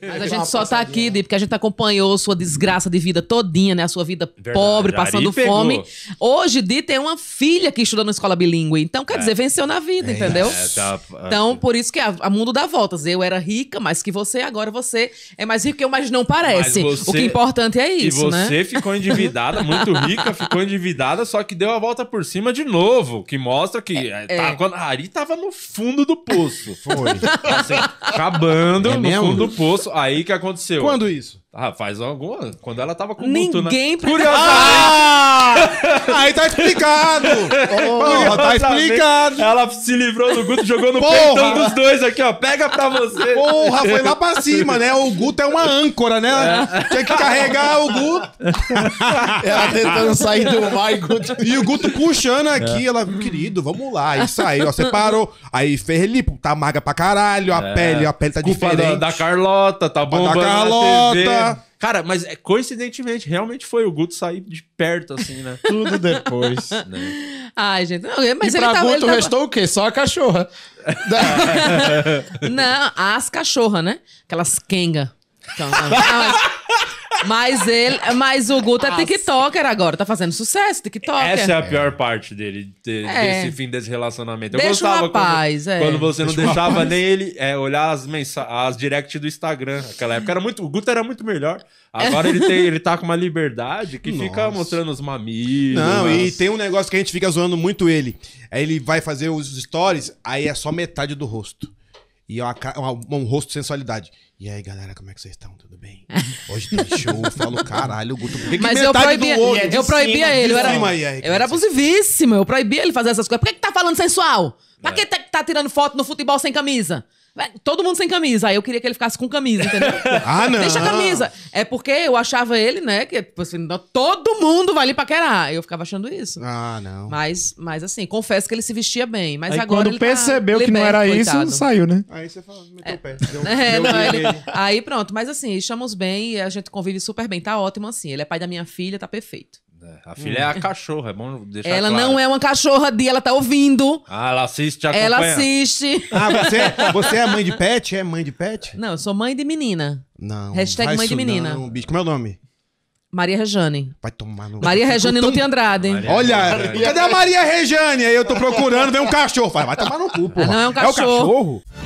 Mas a gente só passadinha. tá aqui, Di, porque a gente acompanhou sua desgraça de vida todinha, né? A sua vida Verdade. pobre, passando fome. Hoje, Di tem uma filha que estuda na escola bilíngue. Então, quer é. dizer, venceu na vida, é. entendeu? É, tá... tá então, por isso que a, a, mundo dá voltas. Eu era rica, mas que você, agora você é mais rico que eu, mas não parece. Mas você... O que é importante é isso, e né? você ficou endividada, muito rica, ficou endividada, só que deu a volta por cima de novo, que mostra que é, é, é. tá, quando a Ari tava no fundo do poço. Foi. Assim, acabando no fundo do poço. Aí que aconteceu. Quando isso? Ah, faz alguma. Quando ela tava com né? Ninguém luto, né? Curiosamente. Ah! Aí tá explicado! Porra, tá explicado! Ela se livrou do Guto, jogou no Porra. peitão dos dois aqui, ó. Pega pra você. Porra, foi lá pra cima, né? O Guto é uma âncora, né? É. Tinha que carregar o Guto. ela tentando sair do mar e, Guto... e o Guto puxando aqui. É. Ela, querido, vamos lá. Isso aí, ó. Separou. Aí fez Tá magra pra caralho. A é. pele, a pele tá diferente. Da, da Carlota, tá bom? Da Carlota. Cara, mas é coincidentemente, realmente foi o Guto sair de perto, assim, né? Tudo depois, né? Ai, gente. Não, mas e ele pra tava, Guto restou o quê? Só a cachorra. não, as cachorras, né? Aquelas kenga. Então, não, mas... Mas ele, mas o Guto é TikToker agora, tá fazendo sucesso, TikToker. Essa é a pior parte dele, de, É. desse fim desse relacionamento. Eu Deixa gostava rapaz, quando, é. quando você não Deixa deixava nem ele é, olhar as, mensa- as direct do Instagram. Aquela época era muito. O Guto era muito melhor. Agora ele, tem, ele tá com uma liberdade que fica mostrando os mamilos. Não, e tem um negócio que a gente fica zoando muito ele. Aí é, ele vai fazer os stories, aí é só metade do rosto. E é uma, é uma, um rosto de sensualidade. E aí, galera, como é que vocês estão? Tudo bem? Hoje tem tá show. Eu falo, caralho, Guto, por que, Mas que é eu proibia, é eu proibia ele. Eu era, aí, eu era abusivíssimo. Eu proibia ele fazer essas coisas. Por que, que tá falando sensual? Pra que tá, tá tirando foto no futebol sem camisa? Todo mundo sem camisa. Aí eu queria que ele ficasse com camisa, entendeu? ah, não. Deixa a camisa. É porque eu achava ele, né? Que tipo assim, todo mundo vai ali paquerar. Eu ficava achando isso. Ah, não. Mas, mas assim, confesso que ele se vestia bem. Mas aí, agora. Quando ele tá percebeu tá liberto, que não era coitado. isso, saiu, né? Aí você falou, meteu é. o pé. Deu, é, deu não, ele... Aí pronto. Mas assim, estamos bem, a gente convive super bem. Tá ótimo assim. Ele é pai da minha filha, tá perfeito. É, a filha hum. é a hum. cachorra, é bom deixar Ela claro. não é uma cachorra de, ela tá ouvindo. Ah, ela assiste, acompanha. Ela assiste. Ah, você, é, você é mãe de pet? É mãe de pet? Não, eu sou mãe de menina. Não. Hashtag mãe de menina. Não, bicho. Como é o nome? Maria Rejane. Vai tomar no Maria Rejane não tem Andrade. Maria Olha, Maria... cadê a Maria Rejane? Aí eu tô procurando, vem um cachorro. Vai, vai tomar no cu, pô. não, é um cachorro. É o cachorro?